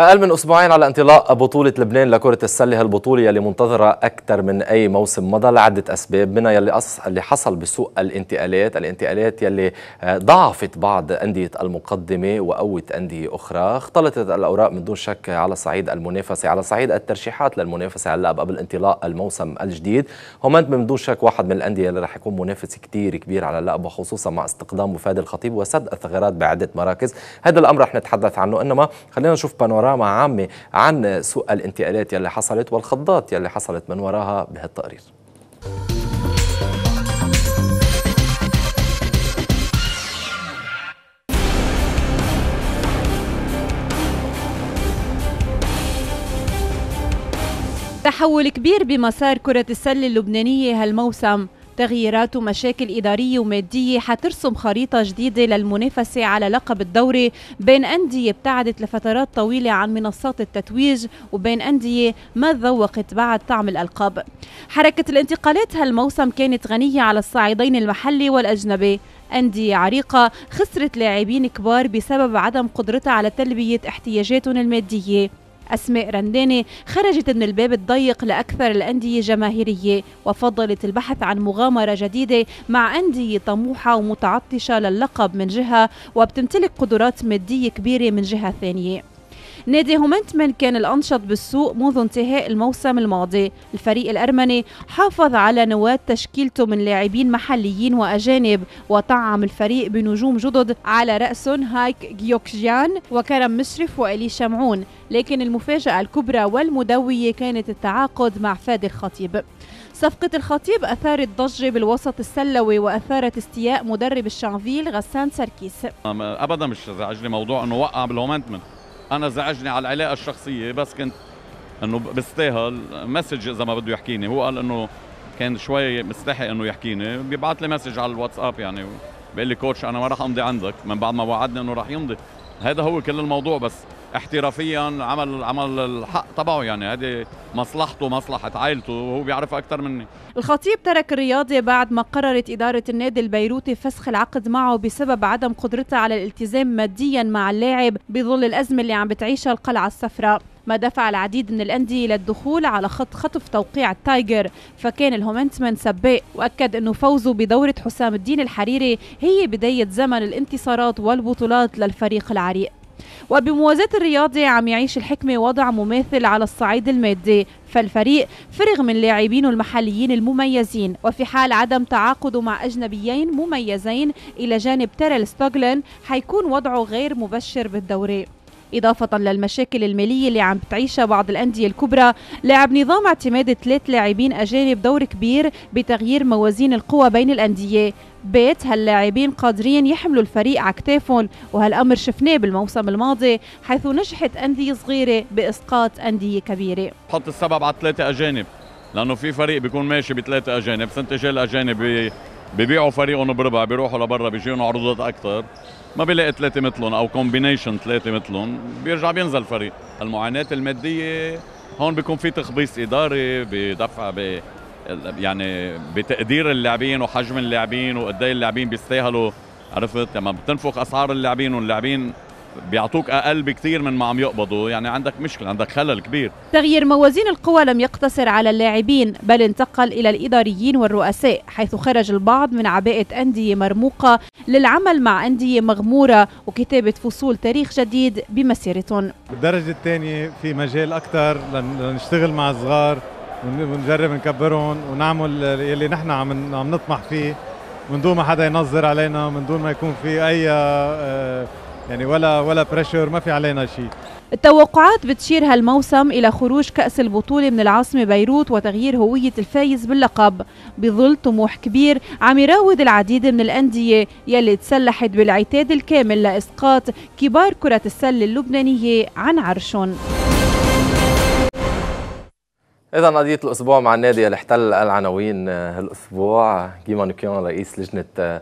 أقل من أسبوعين على انطلاق بطولة لبنان لكرة السلة هالبطولة يلي منتظرة أكثر من أي موسم مضى لعدة أسباب منها يلي أص... اللي حصل بسوق الانتقالات الانتقالات يلي آه، ضعفت بعض أندية المقدمة وقوت أندية أخرى اختلطت الأوراق من دون شك على صعيد المنافسة على صعيد الترشيحات للمنافسة هلا قبل انطلاق الموسم الجديد هومنت من دون شك واحد من الأندية اللي رح يكون منافس كتير كبير على اللقب وخصوصا مع استقدام وفاد الخطيب وسد الثغرات بعدة مراكز هذا الأمر رح نتحدث عنه إنما خلينا نشوف بانورا بانوراما عامة عن سوء الانتقالات يلي حصلت والخضات يلي حصلت من وراها بهالتقرير تحول كبير بمسار كرة السلة اللبنانية هالموسم تغييرات ومشاكل إدارية ومادية حترسم خريطة جديدة للمنافسة على لقب الدوري بين أندية ابتعدت لفترات طويلة عن منصات التتويج وبين أندية ما ذوقت بعد طعم الألقاب حركة الانتقالات هالموسم كانت غنية على الصعيدين المحلي والأجنبي أندية عريقة خسرت لاعبين كبار بسبب عدم قدرتها على تلبية احتياجاتهم المادية أسماء رنداني خرجت من الباب الضيق لأكثر الأندية جماهيرية وفضلت البحث عن مغامرة جديدة مع أندية طموحة ومتعطشة للقب من جهة وبتمتلك قدرات مادية كبيرة من جهة ثانية نادي هومنتمن كان الأنشط بالسوق منذ انتهاء الموسم الماضي الفريق الأرمني حافظ على نواة تشكيلته من لاعبين محليين وأجانب وطعم الفريق بنجوم جدد على رأسهم هايك جيوكجيان وكرم مشرف وإلي شمعون لكن المفاجأة الكبرى والمدوية كانت التعاقد مع فادي الخطيب صفقة الخطيب أثارت ضجة بالوسط السلوي وأثارت استياء مدرب الشانفيل غسان سركيس أبدا مش زعجني موضوع أنه وقع بالهومنتمن انا زعجني على العلاقه الشخصيه بس كنت انه بستاهل مسج اذا ما بده يحكيني هو قال انه كان شوي مستحق انه يحكيني بيبعت لي مسج على الواتساب يعني بيقول لي كوتش انا ما راح امضي عندك من بعد ما وعدني انه راح يمضي هذا هو كل الموضوع بس احترافيا عمل عمل الحق تبعه يعني هذه مصلحته مصلحه عائلته وهو بيعرف اكثر مني الخطيب ترك الرياضي بعد ما قررت اداره النادي البيروتي فسخ العقد معه بسبب عدم قدرتها على الالتزام ماديا مع اللاعب بظل الازمه اللي عم بتعيشها القلعه الصفراء ما دفع العديد من الأندية للدخول على خط خطف توقيع التايجر فكان الهومنتمن سباق وأكد أنه فوزه بدورة حسام الدين الحريري هي بداية زمن الانتصارات والبطولات للفريق العريق وبموازاة الرياضي عم يعيش الحكمة وضع مماثل على الصعيد المادي فالفريق فرغ من لاعبينه المحليين المميزين وفي حال عدم تعاقده مع أجنبيين مميزين إلى جانب تيرل ستوغلن حيكون وضعه غير مبشر بالدوري إضافة للمشاكل المالية اللي عم بتعيشها بعض الأندية الكبرى لعب نظام اعتماد ثلاث لاعبين أجانب دور كبير بتغيير موازين القوى بين الأندية بيت هاللاعبين قادرين يحملوا الفريق على وهالأمر شفناه بالموسم الماضي حيث نجحت أندية صغيرة بإسقاط أندية كبيرة حط السبب على ثلاثة أجانب لأنه في فريق بيكون ماشي بثلاثة أجانب سنة إجا الأجانب ببيعوا فريقهم بربع بيروحوا لبرا بيجيهم عروضات أكثر ما بيلاقي ثلاثه مثلهم او كومبينيشن ثلاثه مثلهم بيرجع بينزل الفريق المعاناه الماديه هون بيكون في تخبيص اداري بدفع ب يعني بتقدير اللاعبين وحجم اللاعبين وقد إيه اللاعبين بيستاهلوا عرفت لما يعني بتنفخ اسعار اللاعبين واللاعبين بيعطوك اقل بكثير من ما عم يقبضوا يعني عندك مشكله عندك خلل كبير تغيير موازين القوى لم يقتصر على اللاعبين بل انتقل الى الاداريين والرؤساء حيث خرج البعض من عباءه انديه مرموقه للعمل مع انديه مغموره وكتابه فصول تاريخ جديد بمسيرتهم بالدرجه الثانيه في مجال اكثر لنشتغل مع الصغار ونجرب نكبرهم ونعمل يلي نحن عم عم نطمح فيه من دون ما حدا ينظر علينا من دون ما يكون في اي آه، يعني ولا ولا بريشر ما في علينا شيء التوقعات بتشير هالموسم إلى خروج كأس البطولة من العاصمة بيروت وتغيير هوية الفايز باللقب بظل طموح كبير عم يراود العديد من الأندية يلي تسلحت بالعتاد الكامل لإسقاط كبار كرة السلة اللبنانية عن عرشهم إذا قضية الأسبوع مع النادي اللي احتل العناوين آه، هالأسبوع جيمان كيون رئيس لجنة آه،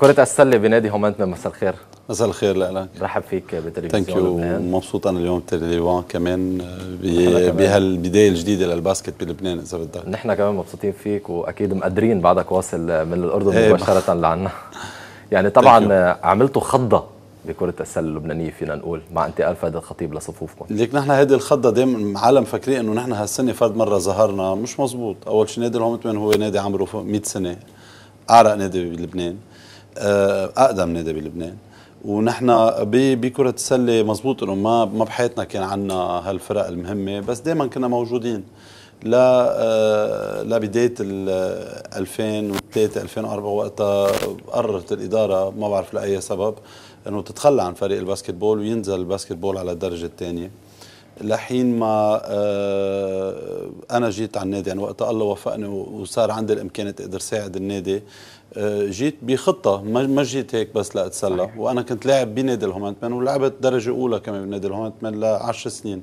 كرة السلة بنادي من مساء الخير مساء الخير لك رحب فيك بتلفزيون ثانك يو مبسوط انا اليوم بتلفزيون آه، كمان بهالبدايه الجديده للباسكت بلبنان اذا بدك نحن كمان مبسوطين فيك واكيد مقدرين بعدك واصل من الاردن إيه، مباشره لعنا يعني طبعا عملتوا خضه بكرة السلة اللبنانية فينا نقول مع انتقال فهد الخطيب لصفوفكم ليك نحن هيدي الخضة دائما عالم فاكرين انه نحن هالسنة فرد مرة ظهرنا مش مزبوط اول شيء نادي الهومتمن هو نادي عمره 100 سنة اعرق نادي بلبنان آه، اقدم نادي بلبنان ونحن بكرة السلة مزبوط انه ما ما بحياتنا كان عندنا هالفرق المهمة بس دائما كنا موجودين لا لبداية 2003 2004 وقتها قررت الإدارة ما بعرف لأي سبب انه تتخلى عن فريق الباسكتبول وينزل الباسكتبول على الدرجة الثانية لحين ما آه، انا جيت على النادي يعني وقتها الله وفقني وصار عندي الامكانيه اقدر ساعد النادي آه، جيت بخطه ما جيت هيك بس لاتسلى صحيح. وانا كنت لاعب بنادي الهومنتمان ولعبت درجه اولى كمان بنادي الهومنتمان ل 10 سنين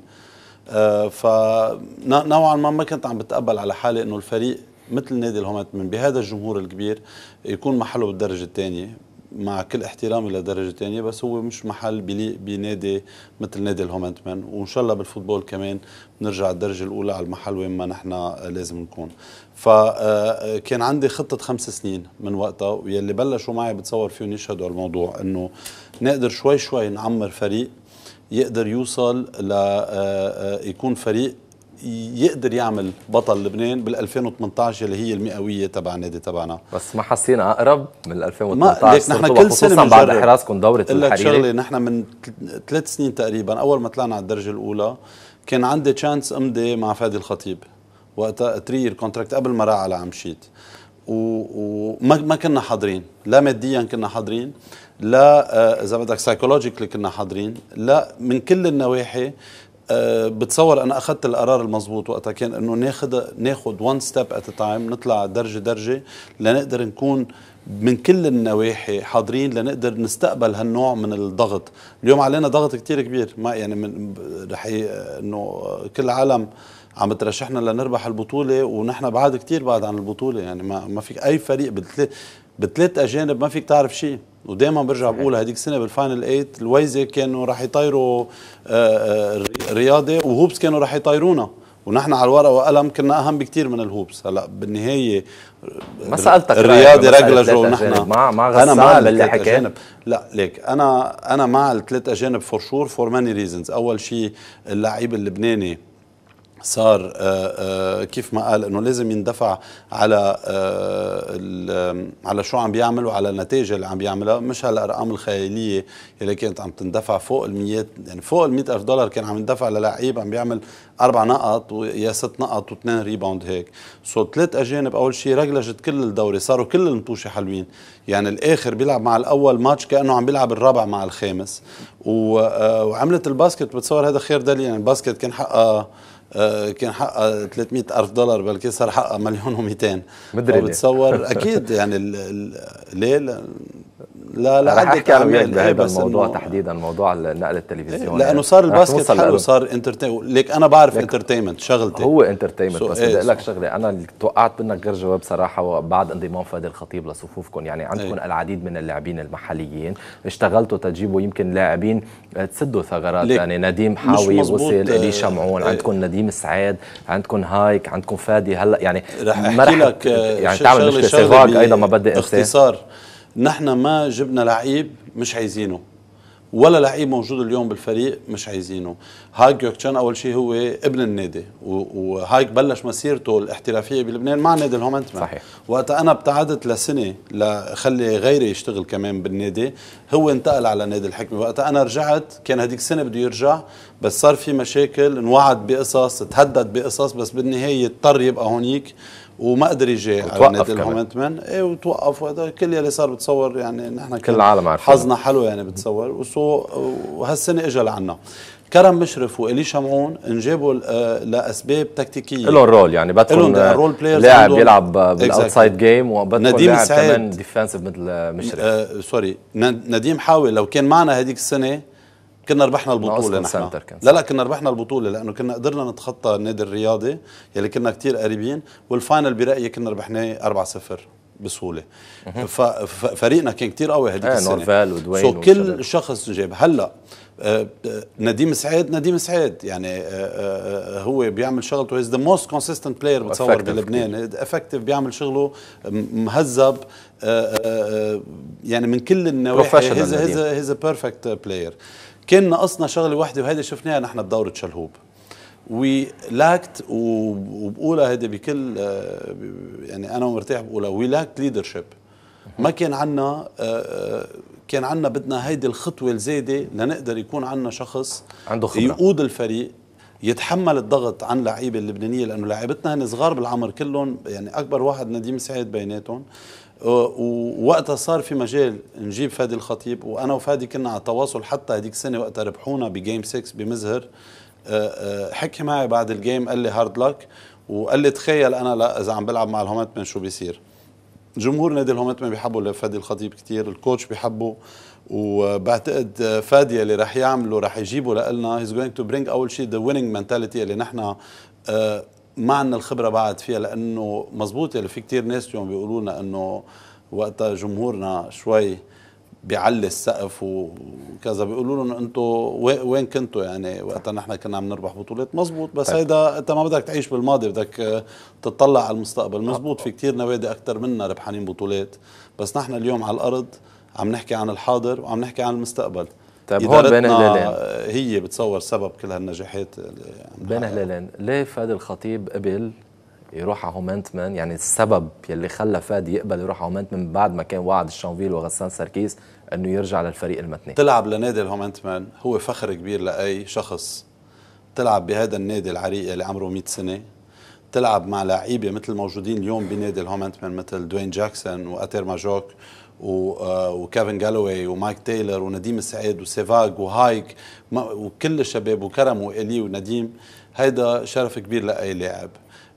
آه، فنوعا ما ما كنت عم بتقبل على حالي انه الفريق مثل نادي الهومنتمان بهذا الجمهور الكبير يكون محله بالدرجه الثانيه مع كل احترامي لدرجه ثانيه بس هو مش محل بليق بنادي مثل نادي الهومنتمن وان شاء الله بالفوتبول كمان بنرجع الدرجه الاولى على المحل وين ما نحن لازم نكون فكان آه، آه، عندي خطه خمس سنين من وقتها ويلي بلشوا معي بتصور فيهم يشهدوا الموضوع انه نقدر شوي شوي نعمر فريق يقدر يوصل ل آه، يكون فريق يقدر يعمل بطل لبنان بال 2018 اللي هي المئويه تبع النادي تبعنا بس ما حسينا اقرب من 2018 ما ليك نحن كل سنه من بعد احرازكم دوره الحريري لك شغله نحن من ثلاث سنين تقريبا اول ما طلعنا على الدرجه الاولى كان عندي تشانس امضي مع فادي الخطيب وقتها تري كونتراكت قبل ما راح على عمشيت وما ما كنا حاضرين لا ماديا كنا حاضرين لا آه، اذا بدك سايكولوجيكلي كنا حاضرين لا من كل النواحي آه، بتصور انا اخذت القرار المضبوط وقتها كان انه ناخذ ناخذ وان ستيب ات تايم نطلع درجه درجه لنقدر نكون من كل النواحي حاضرين لنقدر نستقبل هالنوع من الضغط اليوم علينا ضغط كتير كبير ما يعني من رح انه كل العالم عم ترشحنا لنربح البطوله ونحن بعد كتير بعد عن البطوله يعني ما ما في اي فريق بثلاث بثلاث اجانب ما فيك تعرف شيء ودائما برجع بقول هذيك السنه بالفاينل 8 الويزه كانوا راح يطيروا آه، آه، الرياضه وهوبس كانوا راح يطيرونا ونحن على الورقه وقلم كنا اهم بكثير من الهوبس هلا بالنهايه ما سالتك الرياضه رجلجه ونحن مع مع غسان انا مع اللي حكينا لا ليك انا انا مع الثلاث اجانب فور شور فور ماني ريزنز اول شيء اللعيب اللبناني صار آه، آه، كيف ما قال انه لازم يندفع على آه، على شو عم بيعمل وعلى النتائج اللي عم بيعملها مش هالارقام الخياليه اللي كانت عم تندفع فوق ال يعني فوق ال ألف دولار كان عم يندفع للعيب عم بيعمل اربع نقط ويا ست نقط واثنين ريباوند هيك سو ثلاث اجانب اول شيء رجلجت كل الدوري صاروا كل المطوشه حلوين يعني الاخر بيلعب مع الاول ماتش كانه عم بيلعب الرابع مع الخامس وعملت الباسكت بتصور هذا خير دليل يعني الباسكت كان حقها آه، كان حقها آه، 300 ألف دولار بلكي صار حقها مليون و200 مدري بتصور أكيد يعني ليه لا لا رح احكي على بهذا إيه، الموضوع تحديدا موضوع النقل التلفزيوني إيه لانه إيه. صار الباسكت حلو صار انترتين ليك انا بعرف لك انترتينمنت شغلتي هو انترتينمنت بس إيه، بدي اقول لك شغله انا توقعت منك غير جواب صراحه بعد انضمام فادي الخطيب لصفوفكم يعني عندكم إيه. العديد من اللاعبين المحليين اشتغلتوا تجيبوا يمكن لاعبين آه، تسدوا ثغرات يعني نديم حاوي وصل آه، الي شمعون إيه. عندكم نديم سعيد عندكم هايك عندكم فادي هلا يعني رح احكي لك آه، يعني تعمل مشكله ايضا ما بدي اختصار نحن ما جبنا لعيب مش عايزينه ولا لعيب موجود اليوم بالفريق مش عايزينه هايك يوكشان اول شيء هو ابن النادي وهايك بلش مسيرته الاحترافيه بلبنان مع نادي الهومنتمان صحيح وقتها انا ابتعدت لسنه لخلي غيري يشتغل كمان بالنادي هو انتقل على نادي الحكمه وقتها انا رجعت كان هديك السنه بده يرجع بس صار في مشاكل انوعد بقصص تهدد بقصص بس بالنهايه اضطر يبقى هونيك وما قدر يجي على نادي ايه وتوقف وهذا كل يلي صار بتصور يعني نحن كل العالم عارفين حظنا حلو يعني بتصور وسو وهالسنه اجى لعنا كرم مشرف والي شمعون انجابوا آه، لاسباب تكتيكيه لهم رول يعني بدكم رول بلايرز لاعب بيلعب بالاوتسايد جيم نديم لاعب كمان ديفنسيف مثل مشرف آه سوري نديم حاول لو كان معنا هذيك السنه كنا ربحنا البطوله نحن لا لا كنا ربحنا البطوله لانه كنا قدرنا نتخطى النادي الرياضي يلي كنا كتير قريبين والفاينل برايي كنا ربحناه 4-0 بسهوله ففريقنا كان كتير قوي هذيك آه السنه نورفال ودوين سو كل شخص جاب هلا آه، آه، نديم سعيد نديم سعيد يعني آه، هو بيعمل شغلته هيز ذا موست كونسيستنت بلاير بتصور بلبنان افكتيف بيعمل شغله مهذب يعني من كل النواحي هيز هيز هيز بيرفكت بلاير كان ناقصنا شغله واحده وهيدي شفناها نحن بدوره شلهوب وي لاكت وبقولها هيدي بكل آه، يعني انا ومرتاح بقولها وي لاكت ليدرشيب ما كان عندنا آه، آه، كان عندنا بدنا هيدي الخطوه الزايده لنقدر يكون عندنا شخص عنده خبرة. يقود الفريق يتحمل الضغط عن اللعيبه اللبنانيه لانه لعيبتنا هن صغار بالعمر كلهم يعني اكبر واحد نديم سعيد بيناتهم ووقتها صار في مجال نجيب فادي الخطيب وانا وفادي كنا على تواصل حتى هذيك السنه وقتها ربحونا بجيم 6 بمزهر حكي معي بعد الجيم قال لي هارد لك وقال لي تخيل انا لا اذا عم بلعب مع الهومتمن شو بيصير جمهور نادي الهومتمن بيحبوا فادي الخطيب كثير الكوتش بيحبه وبعتقد فادي اللي رح يعمله رح يجيبه لنا هيز جوينج تو برينج اول شيء ذا ويننج منتاليتي اللي نحن آه، ما عندنا الخبره بعد فيها لانه مزبوط اللي يعني في كثير ناس اليوم بيقولوا لنا انه وقتها جمهورنا شوي بيعلي السقف وكذا بيقولوا لهم انتم وين كنتوا يعني وقتها نحن كنا عم نربح بطولات مزبوط بس هيدا طيب. انت ما بدك تعيش بالماضي بدك تطلع على المستقبل مزبوط في كثير نوادي اكثر منا ربحانين بطولات بس نحن اليوم على الارض عم نحكي عن الحاضر وعم نحكي عن المستقبل طيب هون بين هلالين هي بتصور سبب كل هالنجاحات بين هلالين ليه فادي الخطيب قبل يروح على هومنتمان يعني السبب يلي خلى فادي يقبل يروح على هومنتمان بعد ما كان وعد الشانفيل وغسان سركيس انه يرجع للفريق المتني تلعب لنادي الهومنتمان هو فخر كبير لاي شخص تلعب بهذا النادي العريق اللي عمره 100 سنه تلعب مع لعيبه مثل الموجودين اليوم بنادي الهومنتمان مثل دوين جاكسون واتير ماجوك وكيفن جالوي ومايك تايلر ونديم السعيد وسيفاج وهايك وكل الشباب وكرم والي ونديم هيدا شرف كبير لاي لاعب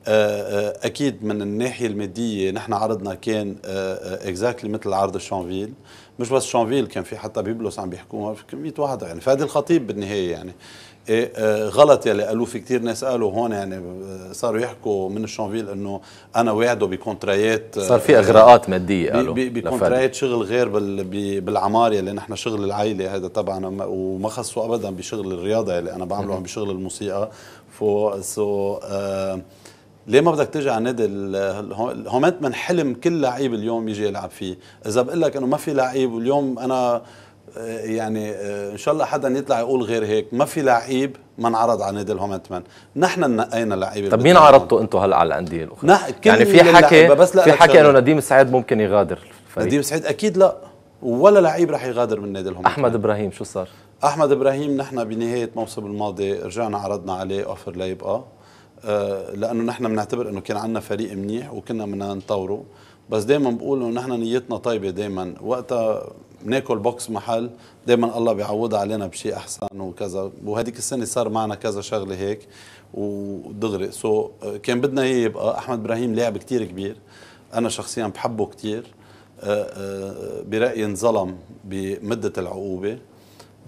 آه، آه، اكيد من الناحيه الماديه نحن عرضنا كان اكزاكتلي آه، مثل عرض شانفيل مش بس شانفيل كان في حتى بيبلوس عم بيحكوها في كميه واحد يعني فادي الخطيب بالنهايه يعني إيه، آه، غلط يلي قالوه في كثير ناس قالوا هون يعني آه، صاروا يحكوا من الشانفيل انه انا وعده بكونترايات آه، صار في اغراءات ماديه قالوا بكونترايات شغل غير بالعمار يلي نحن شغل العائله هذا تبعنا وما خصوا ابدا بشغل الرياضه يلي انا بعمله بشغل الموسيقى فو سو آه ليه ما بدك تيجي على النادي هون من حلم كل لعيب اليوم يجي يلعب فيه اذا بقول لك انه ما في لعيب واليوم انا آه، يعني آه، ان شاء الله حدا يطلع يقول غير هيك ما في لعيب ما انعرض على نادي الهومنتمان نحن نقينا لعيبه طب مين عرضته انتم هلا على الانديه الاخرى نح... يعني في حكي بس في حكي انه نديم سعيد ممكن يغادر الفريق نديم سعيد اكيد لا ولا لعيب رح يغادر من نادي الهومنتمان احمد ابراهيم شو صار احمد ابراهيم نحن بنهايه الموسم الماضي رجعنا عرضنا عليه اوفر ليبقى آه. آه لانه نحن بنعتبر انه كان عندنا فريق منيح وكنا بدنا نطوره بس دائما بقول انه نحن نيتنا طيبه دائما وقتها بناكل بوكس محل دائما الله بيعوضها علينا بشيء احسن وكذا وهذيك السنه صار معنا كذا شغله هيك ودغري سو so, كان بدنا اياه يبقى احمد ابراهيم لاعب كتير كبير انا شخصيا بحبه كتير أه، أه، برايي انظلم بمده العقوبه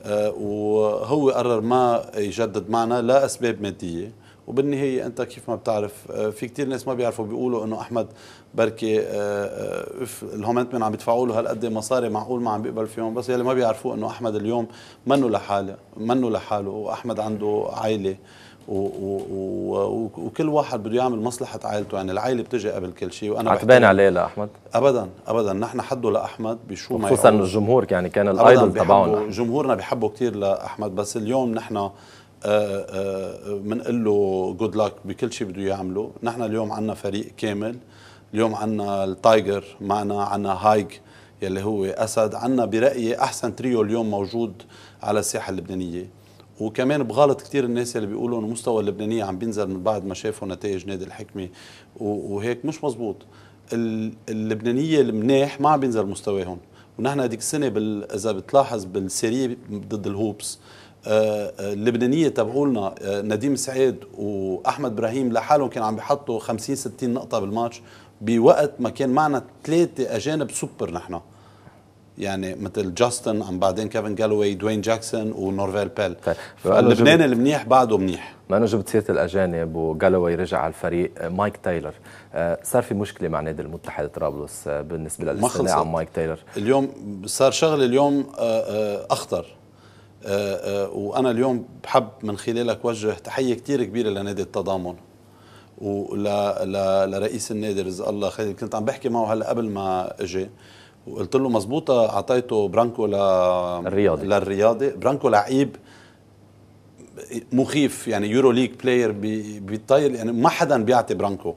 أه، وهو قرر ما يجدد معنا لا اسباب ماديه وبالنهايه انت كيف ما بتعرف آه، في كثير ناس ما بيعرفوا بيقولوا انه احمد بركي آه، آه، اف الهومنت من عم يدفعوا له هالقد مصاري معقول ما عم بيقبل فيهم بس يلي ما بيعرفوا انه احمد اليوم منه لحاله منه لحاله واحمد عنده عائله و و و وكل واحد بده يعمل مصلحه عائلته يعني العائله بتجي قبل كل شيء وانا عتبان عليه لاحمد ابدا ابدا نحن حده لاحمد بشو ما خصوصا الجمهور يعني كان الايدول تبعهم جمهورنا بيحبوا كثير لاحمد بس اليوم نحن آه، آه، بنقول له جود لك بكل شيء بده يعمله نحن اليوم عندنا فريق كامل اليوم عندنا التايجر معنا عندنا هايج يلي هو اسد عندنا برايي احسن تريو اليوم موجود على الساحه اللبنانيه وكمان بغلط كثير الناس اللي بيقولوا انه مستوى اللبنانيه عم بينزل من بعد ما شافوا نتائج نادي الحكمه وهيك مش مزبوط اللبنانيه المناح ما عم بينزل مستواهم ونحن هذيك السنه اذا بتلاحظ بالسيريه ضد الهوبس آه، آه، اللبنانيه تبعولنا آه، نديم سعيد واحمد ابراهيم لحالهم كانوا عم بيحطوا 50 60 نقطه بالماتش بوقت ما كان معنا ثلاثه اجانب سوبر نحن يعني مثل جاستن عم بعدين كيفن جالوي دوين جاكسون ونورفيل بيل طيب، اللبناني المنيح بعده منيح ما انا جبت سيره الاجانب وجالوي رجع على الفريق مايك تايلر صار في مشكله مع نادي المتحد طرابلس بالنسبه للاستغناء عن مايك تايلر اليوم صار شغله اليوم اخطر آه، آه، وانا اليوم بحب من خلالك وجه تحيه كثير كبيره لنادي التضامن ول لرئيس النادي رزق الله خير كنت عم بحكي معه هلا قبل ما اجي وقلت له مزبوطة اعطيته برانكو ل... الرياضي للرياضي برانكو لعيب مخيف يعني يورو ليج بلاير بيطير بي... يعني ما حدا بيعطي برانكو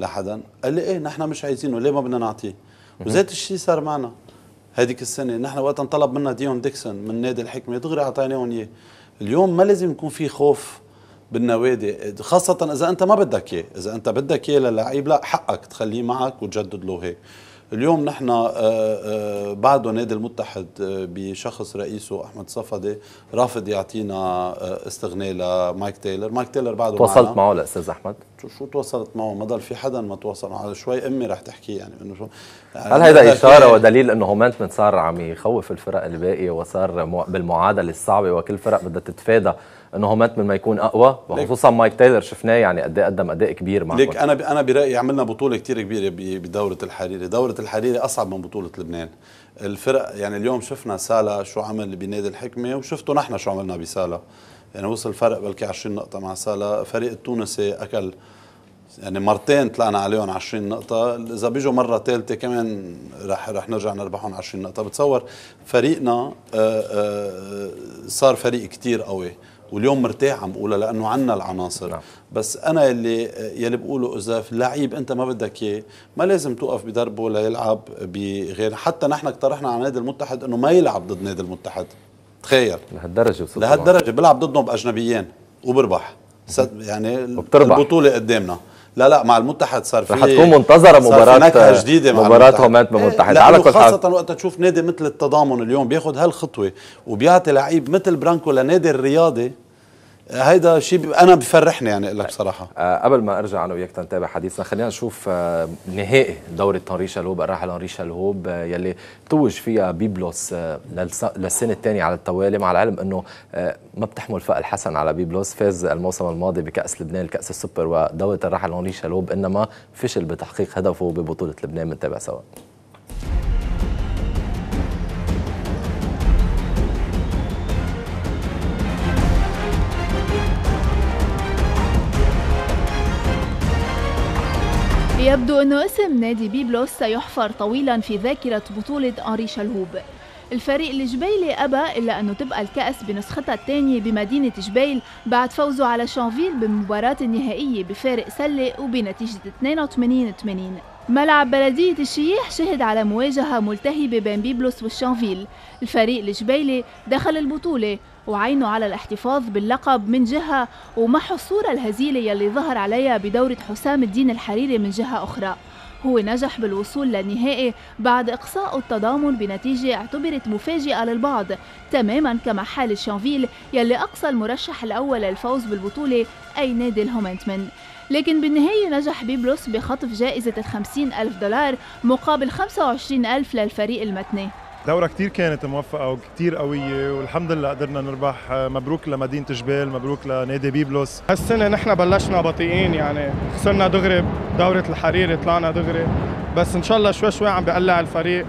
لحدا قال لي ايه نحن مش عايزينه ليه ما بدنا نعطيه وذات الشيء صار معنا هذيك السنه نحن وقت طلب منا ديون ديكسون من نادي الحكمه دغري اعطيناهم اياه اليوم ما لازم يكون في خوف بالنوادي خاصة إذا أنت ما بدك إياه، إذا أنت بدك إياه للعيب لا حقك تخليه معك وتجدد له هيك اليوم نحن آه، آه، بعده نادي المتحد آه، بشخص رئيسه احمد صفدي رافض يعطينا استغناء لمايك تايلر مايك تايلر بعده تواصلت معه لاستاذ احمد شو تواصلت معه ما ضل في حدا ما تواصل معه شوي امي رح تحكي يعني انه شو يعني هل هيدا اشاره ودليل انه هومنتمنت صار عم يخوف الفرق الباقيه وصار بالمعادله الصعبه وكل فرق بدها تتفادى انه هومنت من ما يكون اقوى وخصوصا مايك تايلر شفناه يعني قد ايه قدم اداء كبير مع ليك انا انا برايي عملنا بطوله كثير كبيره بدوره الحريري، دوره الحريري اصعب من بطوله لبنان. الفرق يعني اليوم شفنا سالا شو عمل بنادي الحكمه وشفتوا نحن شو عملنا بسالا. يعني وصل فرق بلكي 20 نقطه مع سالا، فريق التونسي اكل يعني مرتين طلعنا عليهم 20 نقطة، إذا بيجوا مرة ثالثة كمان رح رح نرجع نربحهم 20 نقطة، بتصور فريقنا آآ آه، آآ آه، صار فريق كتير قوي، واليوم مرتاح عم بقولها لانه عنا العناصر نعم. بس انا يلي يلي بقوله اذا لعيب انت ما بدك اياه ما لازم توقف بدربه ليلعب بغير حتى نحن اقترحنا على نادي المتحد انه ما يلعب ضد نادي المتحد تخيل لهالدرجه لهالدرجه بيلعب ضدهم باجنبيين وبربح يعني وبتربح. البطوله قدامنا لا لا مع المتحد صار في رح تكون منتظره مباراه جديده مع مباراه هومات بالمتحد على كل حال خاصه وقت تشوف نادي مثل التضامن اليوم بياخذ هالخطوه وبيعطي لعيب مثل برانكو لنادي الرياضي هيدا شيء انا بفرحني يعني لك بصراحه آه، قبل ما ارجع انا وياك تنتابع حديثنا خلينا نشوف آه، نهائي دوره هنري شلهوب الراحل هنري شلهوب آه، يلي توج فيها بيبلوس للسنه الثانيه على التوالي مع العلم انه ما بتحمل فقل حسن على بيبلوس فاز الموسم الماضي بكاس لبنان الكاس السوبر ودوره الراحل هنري شلهوب انما فشل بتحقيق هدفه ببطوله لبنان بنتابع سوا يبدو أن اسم نادي بيبلوس سيحفر طويلا في ذاكرة بطولة أنري شلهوب الفريق الجبيلي أبى إلا أنه تبقى الكأس بنسختها الثانية بمدينة جبيل بعد فوزه على شانفيل بالمباراة النهائية بفارق سلة وبنتيجة 82 80 ملعب بلدية الشييح شهد على مواجهة ملتهبة بين بيبلوس والشانفيل الفريق الجبيلي دخل البطولة وعينه على الاحتفاظ باللقب من جهة ومحو الصورة الهزيلة يلي ظهر عليها بدورة حسام الدين الحريري من جهة أخرى هو نجح بالوصول للنهائي بعد إقصاء التضامن بنتيجة اعتبرت مفاجئة للبعض تماما كما حال الشانفيل يلي أقصى المرشح الأول للفوز بالبطولة أي نادي الهومنتمن لكن بالنهاية نجح بيبلوس بخطف جائزة الخمسين ألف دولار مقابل 25 ألف للفريق المتني دورة كتير كانت موفقة وكتير قوية والحمد لله قدرنا نربح مبروك لمدينة جبال مبروك لنادي بيبلوس هالسنة نحن بلشنا بطيئين يعني خسرنا دغري دورة الحريري طلعنا دغري بس ان شاء الله شوي شوي عم بقلع الفريق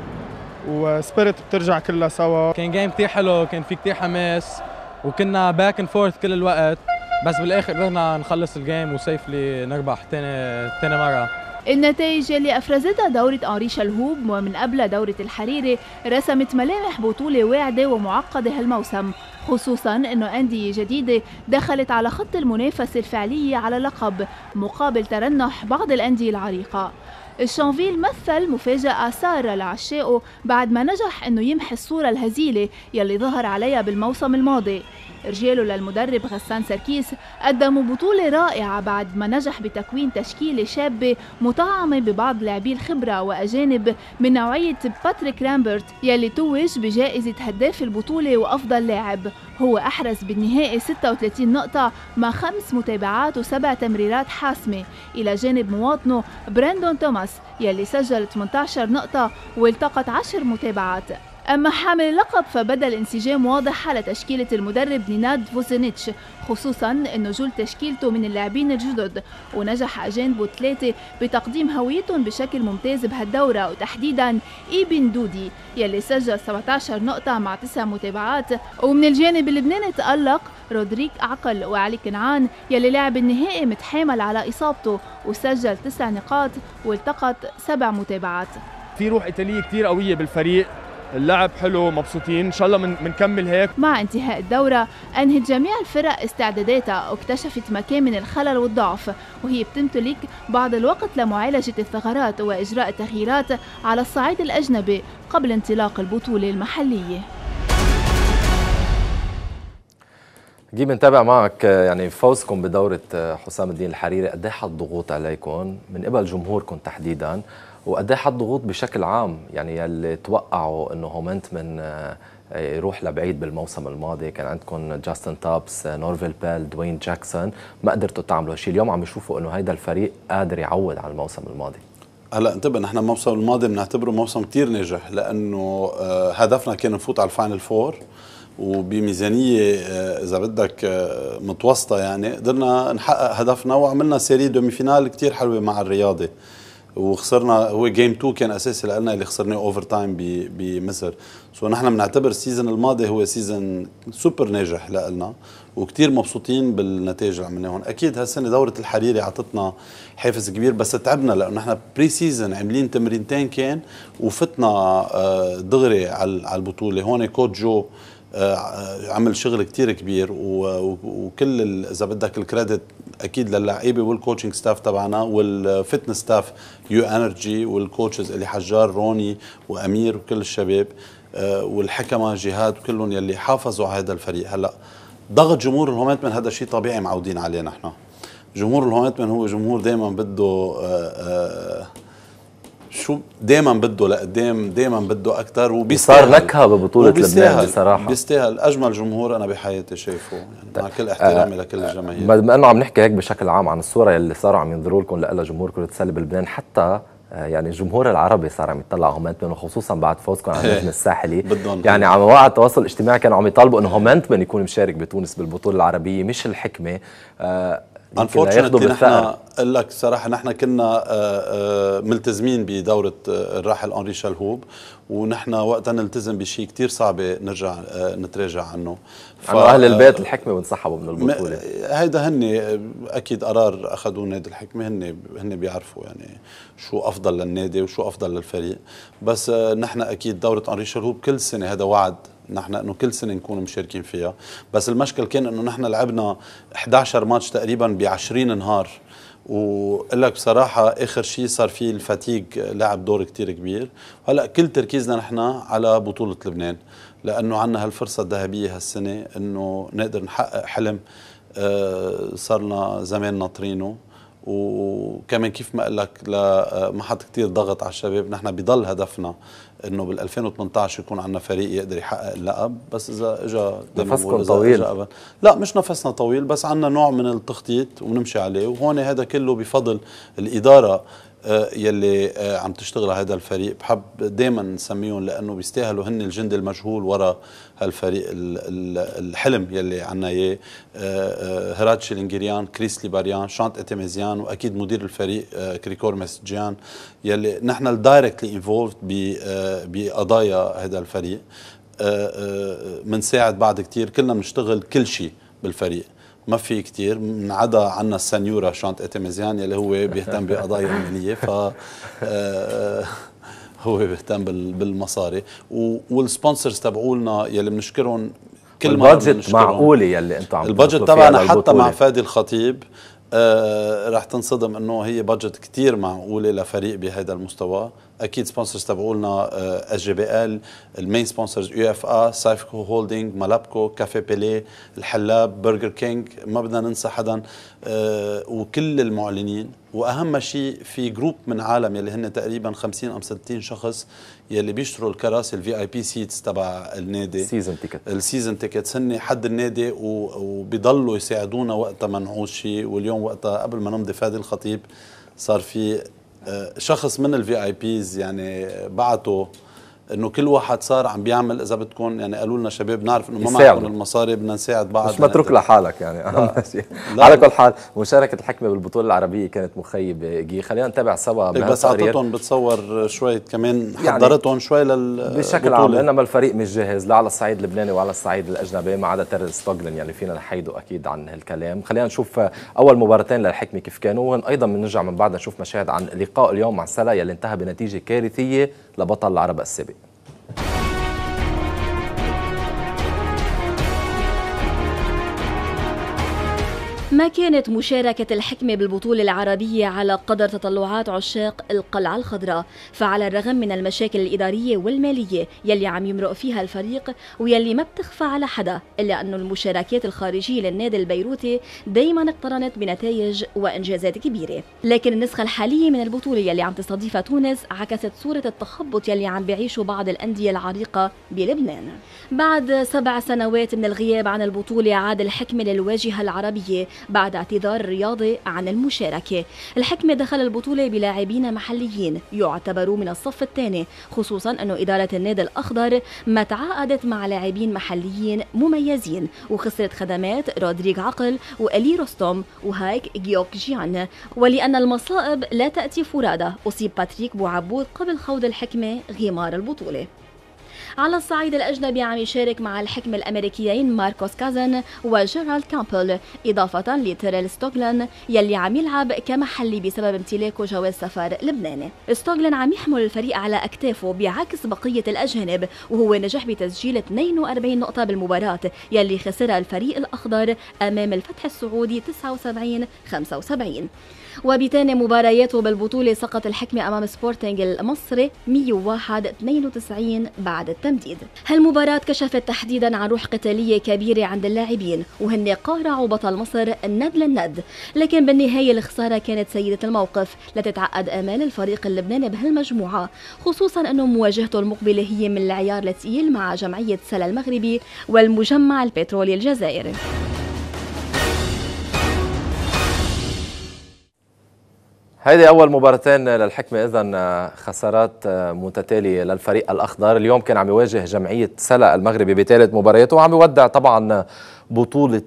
وسبيريت بترجع كلها سوا كان جيم كتير حلو كان في كتير حماس وكنا باك اند فورث كل الوقت بس بالاخر قدرنا نخلص الجيم وسيفلي نربح تاني تاني مره النتائج اللي أفرزتها دورة أنري شلهوب ومن قبل دورة الحريري رسمت ملامح بطولة واعدة ومعقدة هالموسم خصوصا أنه أندية جديدة دخلت على خط المنافسة الفعلية على لقب مقابل ترنح بعض الأندية العريقة الشانفيل مثل مفاجأة سارة لعشائه بعد ما نجح انه يمحي الصورة الهزيلة يلي ظهر عليها بالموسم الماضي رجاله للمدرب غسان سركيس قدموا بطولة رائعة بعد ما نجح بتكوين تشكيلة شابة مطعمة ببعض لاعبي الخبرة وأجانب من نوعية باتريك رامبرت يلي توج بجائزة هداف البطولة وأفضل لاعب هو أحرز بالنهائي 36 نقطة مع خمس متابعات وسبع تمريرات حاسمة إلى جانب مواطنه براندون توماس يلي سجل 18 نقطة والتقط 10 متابعات أما حامل اللقب فبدا الانسجام واضح على تشكيلة المدرب نيناد فوزينيتش خصوصا أنه جول تشكيلته من اللاعبين الجدد ونجح أجانبه الثلاثة بتقديم هويتهم بشكل ممتاز بهالدورة وتحديدا إيبن دودي يلي سجل 17 نقطة مع 9 متابعات ومن الجانب اللبناني تألق رودريك عقل وعلي كنعان يلي لعب النهائي متحامل على إصابته وسجل 9 نقاط والتقط 7 متابعات في روح إيطالية كتير قوية بالفريق اللعب حلو مبسوطين ان شاء الله بنكمل هيك مع انتهاء الدوره انهت جميع الفرق استعداداتها واكتشفت مكامن الخلل والضعف وهي بتمتلك بعض الوقت لمعالجه الثغرات واجراء التغييرات على الصعيد الاجنبي قبل انطلاق البطوله المحليه جي بنتابع معك يعني فوزكم بدورة آه، حسام الدين الحريري قد ايه حط ضغوط عليكم من قبل جمهوركم تحديدا وقد ايه الضغوط بشكل عام يعني اللي توقعوا انه هومنت آه، من آه، يروح لبعيد بالموسم الماضي كان عندكم جاستن تابس نورفيل بيل دوين جاكسون ما قدرتوا تعملوا شيء اليوم عم يشوفوا انه هيدا الفريق قادر يعوض على الموسم الماضي هلا انتبه نحن الموسم الماضي بنعتبره موسم كثير ناجح لانه آه، هدفنا كان نفوت على الفاينل فور وبميزانيه اذا بدك متوسطه يعني قدرنا نحقق هدفنا وعملنا سيري دومي فينال كثير حلوه مع الرياضي وخسرنا هو جيم 2 كان اساسي لنا اللي خسرناه اوفر تايم بمصر سو نحن بنعتبر السيزون الماضي هو سيزون سوبر ناجح لنا وكثير مبسوطين بالنتائج اللي عملناهم اكيد هالسنه دوره الحريري اعطتنا حافز كبير بس تعبنا لانه نحن بري سيزون عاملين تمرينتين كان وفتنا آه، دغري على البطوله هون كوت جو آه، عمل شغل كتير كبير وكل اذا بدك الكريدت اكيد للعيبه والكوتشنج ستاف تبعنا والفتنس ستاف يو انرجي والكوتشز اللي حجار روني وامير وكل الشباب آه، والحكمه جهاد وكلهم يلي حافظوا على هذا الفريق هلا ضغط جمهور الهومات من هذا الشيء طبيعي معودين عليه نحن جمهور الهومات من هو جمهور دائما بده آه، شو دائما بده لقدام دائما بده اكثر وبيستاهل نكهه ببطوله لبنان بصراحه بيستاهل اجمل جمهور انا بحياتي شايفه يعني مع كل احترامي آه لكل آه، الجماهير بما انه عم نحكي هيك بشكل عام عن الصوره اللي صاروا عم ينظروا لكم لها جمهور كره السله بلبنان حتى آه، يعني الجمهور العربي صار عم يطلع هومنتمن وخصوصا بعد فوزكم على النجم الساحلي يعني على مواقع التواصل الاجتماعي كانوا عم يطالبوا انه هومنتمن يكون مشارك بتونس بالبطوله العربيه مش الحكمه آه انفورشنتلي نحن لك صراحه نحن كنا آه، آه، ملتزمين بدوره آه، الراحل اونري شلهوب ونحن وقتها نلتزم بشيء كتير صعب نرجع نتراجع عنه ف... عن أهل البيت الحكمة وانسحبوا من البطولة هيدا هن أكيد قرار أخذوه نادي الحكمة هن هن بيعرفوا يعني شو أفضل للنادي وشو أفضل للفريق بس نحن أكيد دورة أنري شلهوب كل سنة هذا وعد نحن انه كل سنه نكون مشاركين فيها بس المشكل كان انه نحن لعبنا 11 ماتش تقريبا ب 20 نهار لك بصراحة آخر شيء صار فيه الفتيق لعب دور كتير كبير هلأ كل تركيزنا نحن على بطولة لبنان لأنه عنا هالفرصة الذهبية هالسنة أنه نقدر نحقق حلم آه، صرنا زمان ناطرينه وكمان كيف ما قلك آه، ما حط كتير ضغط على الشباب نحن بضل هدفنا انه بال 2018 يكون عندنا فريق يقدر يحقق اللقب بس اذا اجى نفسكم طويل إجا لا مش نفسنا طويل بس عندنا نوع من التخطيط وبنمشي عليه وهون هذا كله بفضل الاداره آه، يلي آه، عم تشتغل على هذا الفريق بحب دائما نسميهم لانه بيستاهلوا هن الجند المجهول وراء هالفريق الحلم يلي عنا اياه هراتش آه، الانجريان كريس ليباريان شانت اتيميزيان واكيد مدير الفريق كريكور مسجيان يلي نحن الدايركتلي انفولفد بقضايا هذا الفريق بنساعد بعض كثير كلنا بنشتغل كل شيء بالفريق ما في كثير من عدا عنا السنيوره شانت اتمزيان يلي هو بيهتم بقضايا الماليه ف آه، هو بيهتم بالمصاري والسبونسرز تبعولنا يلي بنشكرهم كل ما البادجت معقوله يلي انتم عم البادجت تبعنا حتى مع فادي الخطيب آه رح تنصدم انه هي بادجت كثير معقوله لفريق بهذا المستوى اكيد سبونسرز تبعولنا اس جي بي ال المين سبونسرز يو اف ا سايفكو هولدينج مالابكو كافي بيلي الحلاب برجر كينج ما بدنا ننسى حدا آه، وكل المعلنين واهم شيء في جروب من عالم يلي هن تقريبا 50 ام 60 شخص يلي بيشتروا الكراسي الفي اي بي سيتس تبع النادي السيزون تيكت السيزون تيكتس هن حد النادي وبيضلوا يساعدونا وقتها ما نعوز شيء واليوم وقتها قبل ما نمضي فادي الخطيب صار في آه، شخص من الفي اي بيز يعني بعته انه كل واحد صار عم بيعمل اذا بدكم يعني قالوا لنا شباب نعرف انه ما معكم المصاري بدنا نساعد بعض مش متروك يعني لحالك يعني لا. لا. على كل حال مشاركه الحكمه بالبطوله العربيه كانت مخيبه جي خلينا نتابع سوا إيه، بس اعطيتهم بتصور شوي كمان يعني حضرتهم يعني شوي لل بشكل عام انما الفريق مش جاهز لا على الصعيد اللبناني وعلى الصعيد الاجنبي ما عدا تيرل ستوغلن يعني فينا نحيده اكيد عن هالكلام خلينا نشوف اول مباراتين للحكمه كيف كانوا وايضا بنرجع من بعد نشوف مشاهد عن لقاء اليوم مع سلا يلي انتهى بنتيجه كارثيه لبطل العرب السابق ما كانت مشاركة الحكمة بالبطولة العربية على قدر تطلعات عشاق القلعة الخضراء فعلى الرغم من المشاكل الإدارية والمالية يلي عم يمرق فيها الفريق ويلي ما بتخفى على حدا إلا أنه المشاركات الخارجية للنادي البيروتي دايما اقترنت بنتائج وإنجازات كبيرة لكن النسخة الحالية من البطولة يلي عم تستضيفها تونس عكست صورة التخبط يلي عم بيعيشه بعض الأندية العريقة بلبنان بعد سبع سنوات من الغياب عن البطولة عاد الحكمة للواجهة العربية بعد اعتذار الرياضي عن المشاركة الحكمة دخل البطولة بلاعبين محليين يعتبروا من الصف الثاني خصوصا أنه إدارة النادي الأخضر ما تعاقدت مع لاعبين محليين مميزين وخسرت خدمات رودريغ عقل وألي رستم وهايك جيوك جيان ولأن المصائب لا تأتي فرادى أصيب باتريك بوعبود قبل خوض الحكمة غمار البطولة على الصعيد الأجنبي عم يشارك مع الحكم الأمريكيين ماركوس كازن وجيرالد كامبل إضافة لتيريل ستوغلن يلي عم يلعب كمحلي بسبب امتلاكه جواز سفر لبناني ستوغلن عم يحمل الفريق على أكتافه بعكس بقية الأجانب وهو نجح بتسجيل 42 نقطة بالمباراة يلي خسرها الفريق الأخضر أمام الفتح السعودي 79 75 وبثاني مبارياته بالبطولة سقط الحكمة أمام سبورتنج المصري 101 92 بعد التمديد هالمباراة كشفت تحديدا عن روح قتالية كبيرة عند اللاعبين وهن قارعوا بطل مصر الند للند لكن بالنهاية الخسارة كانت سيدة الموقف لتتعقد آمال الفريق اللبناني بهالمجموعة خصوصا أنه مواجهته المقبلة هي من العيار الثقيل مع جمعية سلا المغربي والمجمع البترولي الجزائري هذه أول مباراتين للحكمة إذا آه، خسارات آه، متتالية للفريق الأخضر اليوم كان عم يواجه جمعية سلا المغربي بثالث مبارياته وعم يودع طبعا آه، بطولة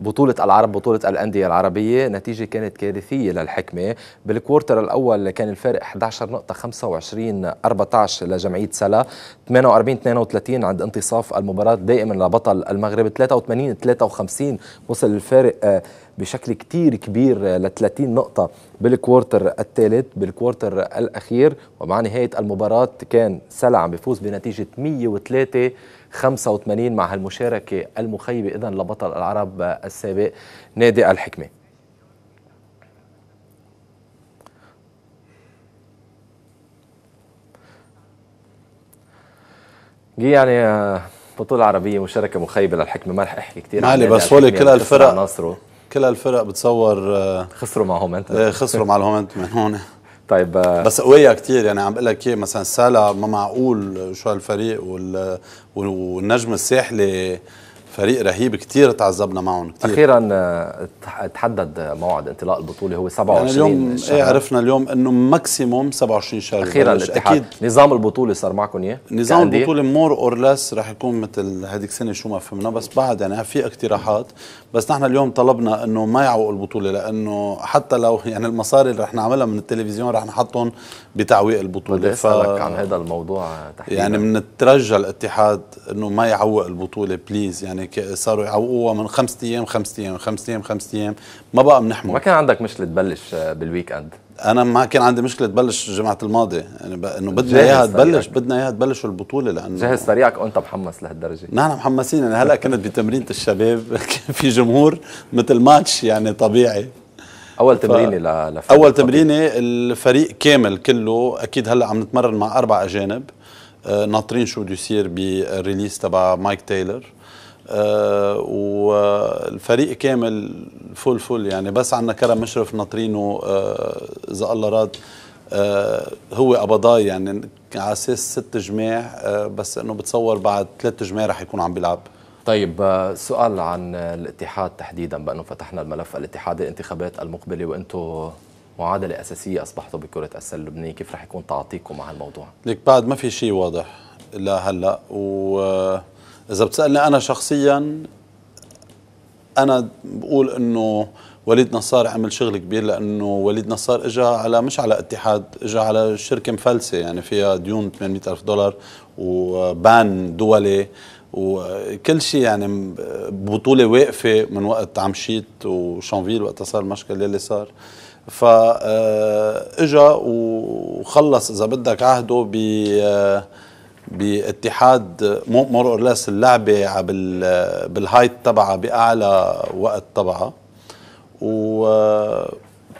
بطولة العرب بطولة الأندية العربية نتيجة كانت كارثية للحكمة بالكوارتر الأول كان الفارق 11 نقطة 25 14 لجمعية سلا 48 32 عند انتصاف المباراة دائما لبطل المغرب 83 53 وصل الفارق بشكل كتير كبير ل 30 نقطة بالكوارتر الثالث بالكوارتر الأخير ومع نهاية المباراة كان سلا عم بفوز بنتيجة 103 85 مع هالمشاركة المخيبة إذا لبطل العرب السابق نادي الحكمة يعني بطولة عربية مشاركة مخيبة للحكمة ما رح احكي كثير معلي يعني بس هول كل الفرق كل الفرق بتصور آه، خسروا مع هومنت إيه، خسروا مع الهومنت من هون طيب آه، بس قوية كتير يعني عم بقول لك ايه مثلا سالا ما معقول شو هالفريق والنجم الساحلي فريق رهيب كثير تعذبنا معهم كتير اخيرا آه، تحدد آه، موعد انطلاق البطوله هو 27 يعني اليوم إيه شهر. ايه عرفنا اليوم انه ماكسيموم 27 شهر اخيرا الاتحاد أكيد نظام البطوله صار معكم اياه نظام كأندي. البطوله مور اور لاس رح يكون مثل هذيك السنه شو ما فهمنا بس بعد يعني في اقتراحات بس نحن اليوم طلبنا انه ما يعوقوا البطوله لانه حتى لو يعني المصاري اللي رح نعملها من التلفزيون رح نحطهم بتعويق البطوله بدي اسالك ف... عن هذا الموضوع تحديدا يعني بنترجى الاتحاد انه ما يعوق البطوله بليز يعني هيك صاروا يعوقوها من خمسة ايام خمسة ايام خمسة ايام خمسة ايام ما بقى بنحمل ما كان عندك مشكله تبلش آه، بالويك اند انا ما كان عندي مشكله تبلش الجمعه الماضيه يعني انه بدنا اياها تبلش بدنا اياها تبلش البطوله لانه جهز فريقك وانت محمس لهالدرجه نحن محمسين انا يعني هلا كنت بتمرينه الشباب كان في جمهور مثل ماتش يعني طبيعي اول تمرينه ف... اول تمرينه الفريق كامل كله اكيد هلا عم نتمرن مع اربع اجانب آه، ناطرين شو بده يصير بالريليس تبع مايك تايلر آه، والفريق كامل فول فول يعني بس عندنا كرم مشرف ناطرينه آه، اذا الله راد آه، هو قبضاي يعني على اساس ست جماع بس انه بتصور بعد ثلاث جماع رح يكون عم بيلعب طيب سؤال عن الاتحاد تحديدا بانه فتحنا الملف الاتحاد الانتخابات المقبله وانتم معادله اساسيه اصبحتوا بكره السله اللبنانيه كيف رح يكون تعاطيكم مع الموضوع؟ لك بعد ما في شيء واضح لهلا و إذا بتسألني أنا شخصيا أنا بقول إنه وليد نصار عمل شغل كبير لانه وليد نصار اجى على مش على اتحاد اجى على شركه مفلسه يعني فيها ديون 800 الف دولار وبان دولي وكل شيء يعني بطوله واقفه من وقت عمشيت وشانفيل وقتها صار المشكله اللي صار فاجا آه، وخلص اذا بدك عهده ب آه، باتحاد مور اور لس اللعبه بالهايت تبعها باعلى وقت تبعها و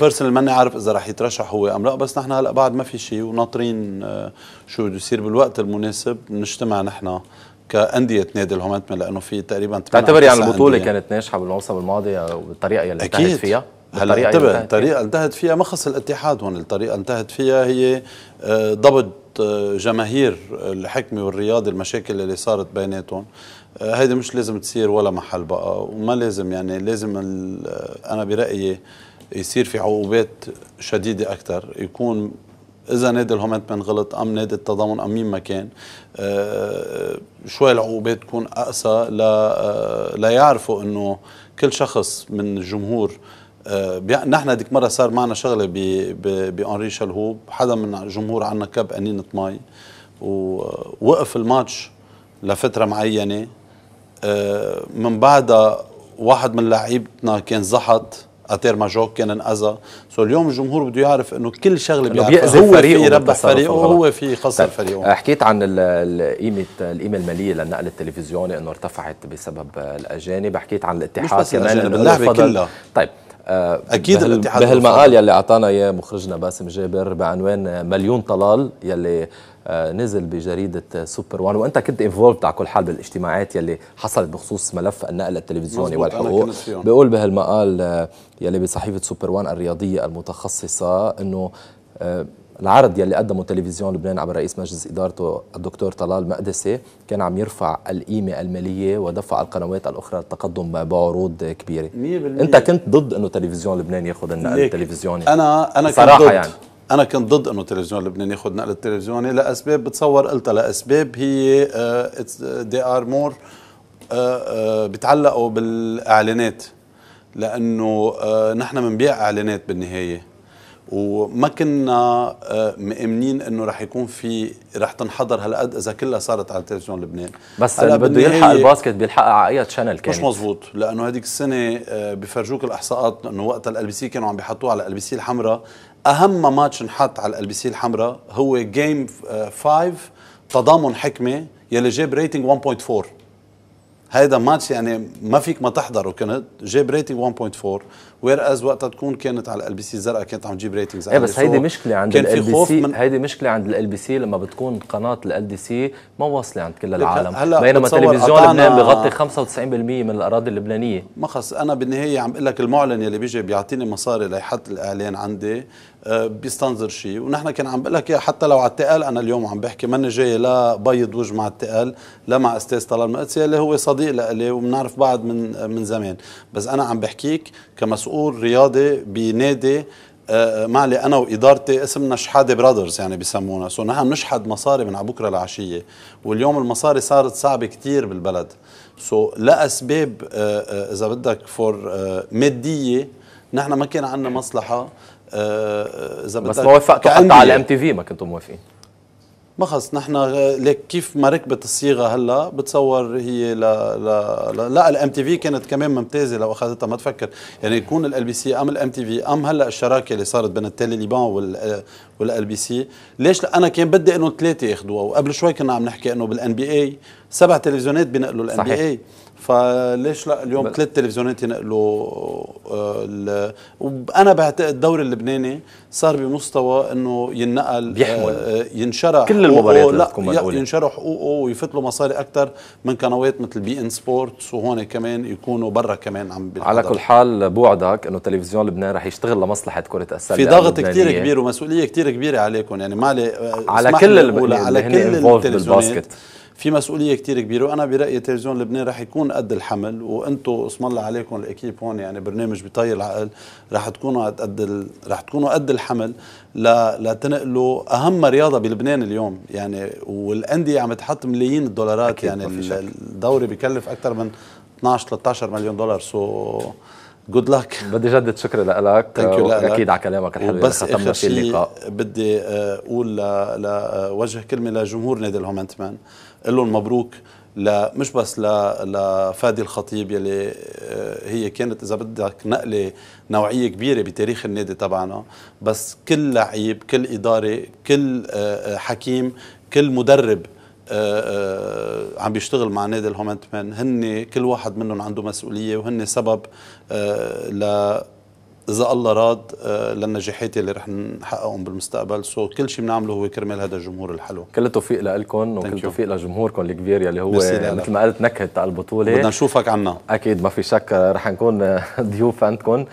بيرسونال ماني عارف اذا رح يترشح هو ام لا بس نحن هلا بعد ما في شيء وناطرين آه، شو بده يصير بالوقت المناسب نجتمع نحن كأندية نادي الهومنتمن لأنه في تقريبا تعتبر يعني البطولة أندية. كانت ناجحة بالموسم الماضي بالطريقة اللي أكيد. انتهت فيها هلا انتبه الطريقة انتهت فيها ما خص الاتحاد هون الطريقة انتهت فيها هي ضبط آه، جماهير الحكمه والرياضه المشاكل اللي صارت بيناتهم آه، هيدي مش لازم تصير ولا محل بقى وما لازم يعني لازم آه، انا برايي يصير في عقوبات شديده اكثر يكون اذا نادي الهومنت من غلط ام نادي التضامن ام مين ما كان آه، شوي العقوبات تكون اقسى لا ليعرفوا انه كل شخص من الجمهور نحن هذيك مره صار معنا شغله ب بانري شلهوب حدا من الجمهور عنا كب انينه مي ووقف الماتش لفتره معينه آه، من بعدها واحد من لعيبتنا كان زحط اتير ماجوك كان انأذى سو اليوم الجمهور بده يعرف انه كل شغله بيعرفها هو فريقه في ربح فريقه وهو في خسر طيب، فريقه آه، حكيت عن قيمه القيمه الماليه للنقل التلفزيوني انه ارتفعت بسبب الاجانب حكيت عن الاتحاد كمان اللعبه كلها طيب آه، اكيد الاتحاد بهالمقال يلي اعطانا اياه مخرجنا باسم جابر بعنوان مليون طلال يلي آه، نزل بجريده سوبر وان وانت كنت انفولد على كل حال بالاجتماعات يلي حصلت بخصوص ملف النقل التلفزيوني والحقوق بيقول بهالمقال آه، يلي بصحيفه سوبر وان الرياضيه المتخصصه انه العرض يلي قدمه تلفزيون لبنان عبر رئيس مجلس ادارته الدكتور طلال مقدسي كان عم يرفع القيمه الماليه ودفع القنوات الاخرى للتقدم بعروض كبيره 100% انت كنت ضد انه تلفزيون لبنان ياخذ النقل التلفزيوني انا انا صراحه كنت ضد. يعني انا كنت ضد انه تلفزيون لبنان ياخذ نقل التلفزيوني لاسباب بتصور قلتها لاسباب هي دي ار مور بتعلقوا بالاعلانات لانه آه، نحن بنبيع اعلانات بالنهايه وما كنا آه، مأمنين انه رح يكون في رح تنحضر هالقد اذا كلها صارت على تلفزيون لبنان بس اللي بده يلحق الباسكت بيلحقها على اي شانل كان مش مزبوط لانه هذيك السنه آه، بفرجوك الاحصاءات انه وقت ال بي سي كانوا عم بيحطوه على ال بي سي الحمراء اهم ماتش انحط على ال بي سي الحمراء هو جيم 5 تضامن حكمه يلي جاب ريتنج 1.4 هيدا ماتش يعني ما فيك ما تحضره كنت جاب ريتنج 1.4 وير از وقتها تكون كانت على ال بي سي الزرقاء كانت عم تجيب ريتنجز ايه بس هيدي مشكله عند ال بي سي هيدي مشكله عند ال بي سي لما بتكون قناه ال دي سي ما واصله عند كل العالم بينما تلفزيون لبنان بغطي 95% من الاراضي اللبنانيه ما خص انا بالنهايه عم بقول لك المعلن يلي بيجي بيعطيني مصاري ليحط الاعلان عندي آه، بيستنظر شيء ونحن كان عم بقول لك حتى لو على التقال انا اليوم عم بحكي ماني جاي لا بيض وجه مع التقال لا مع استاذ طلال مقدسي اللي هو صديق لإلي وبنعرف بعض من آه، من زمان بس انا عم بحكيك كمسؤول مسؤول رياضي بنادي آه، آه، معلي انا وادارتي اسمنا شحاده برادرز يعني بسمونا سو نحن بنشحد مصاري من على بكره العشيه واليوم المصاري صارت صعبه كثير بالبلد سو لاسباب آه، اذا بدك فور ماديه نحن ما كان عندنا مصلحه اذا بدك بس ما وافقتوا حتى على ام تي في ما كنتوا موافقين ما خص نحن آه، ليك كيف ما ركبت الصيغه هلا بتصور هي لا لا لا, لا الام تي في كانت كمان ممتازه لو اخذتها ما تفكر يعني يكون الال بي سي ام الام تي في ام هلا الشراكه اللي صارت بين التليليبان والال آه، بي سي ليش انا كان بدي انه ثلاثه ياخذوها وقبل شوي كنا عم نحكي انه بالان بي اي سبع تلفزيونات بينقلوا الان بي اي فليش لا اليوم ثلاث تلفزيونات ينقلوا آه، ال... وانا بعتقد الدوري اللبناني صار بمستوى انه ينقل بيحمل آه، آه، ينشرى كل المباريات لا تكون حقوقه ويفت له مصاري اكثر من قنوات مثل بي ان سبورتس وهون كمان يكونوا برا كمان عم بالحضر. على كل حال بوعدك انه تلفزيون لبنان رح يشتغل لمصلحه كره السله في ضغط كثير كبير ومسؤوليه كثير كبيره عليكم يعني ما علي كل على كل على كل التلفزيونات في مسؤوليه كثير كبيره وانا برايي تلفزيون لبنان رح يكون قد الحمل وانتم اسم الله عليكم الاكيب هون يعني برنامج بطير العقل رح تكونوا قد ال... رح تكونوا قد الحمل ل... لتنقلوا اهم رياضه بلبنان اليوم يعني والانديه عم تحط ملايين الدولارات يعني الدوري بكلف اكثر من 12 13 مليون دولار سو جود لك بدي جدد شكري لك اكيد على كلامك الحلو بس اخر شيء بدي آه، اقول لوجه كلمه لجمهور نادي الهومنتمان قل لهم مبروك لا مش بس لفادي الخطيب يلي آه، هي كانت اذا بدك نقله نوعيه كبيره بتاريخ النادي تبعنا بس كل لعيب كل اداري كل آه، آه، حكيم كل مدرب عم بيشتغل مع نادي الهومنتمن هن كل واحد منهم عنده مسؤوليه وهن سبب ل اذا الله راد آه، للنجاحات اللي رح نحققهم بالمستقبل سو so, كل شيء بنعمله هو كرمال هذا الجمهور الحلو كل التوفيق لكم وكل التوفيق لجمهوركم الكبير يلي هو مثل ما قلت نكهه على البطوله بدنا نشوفك عنا اكيد ما في شك آه، رح نكون آه، ضيوف عندكم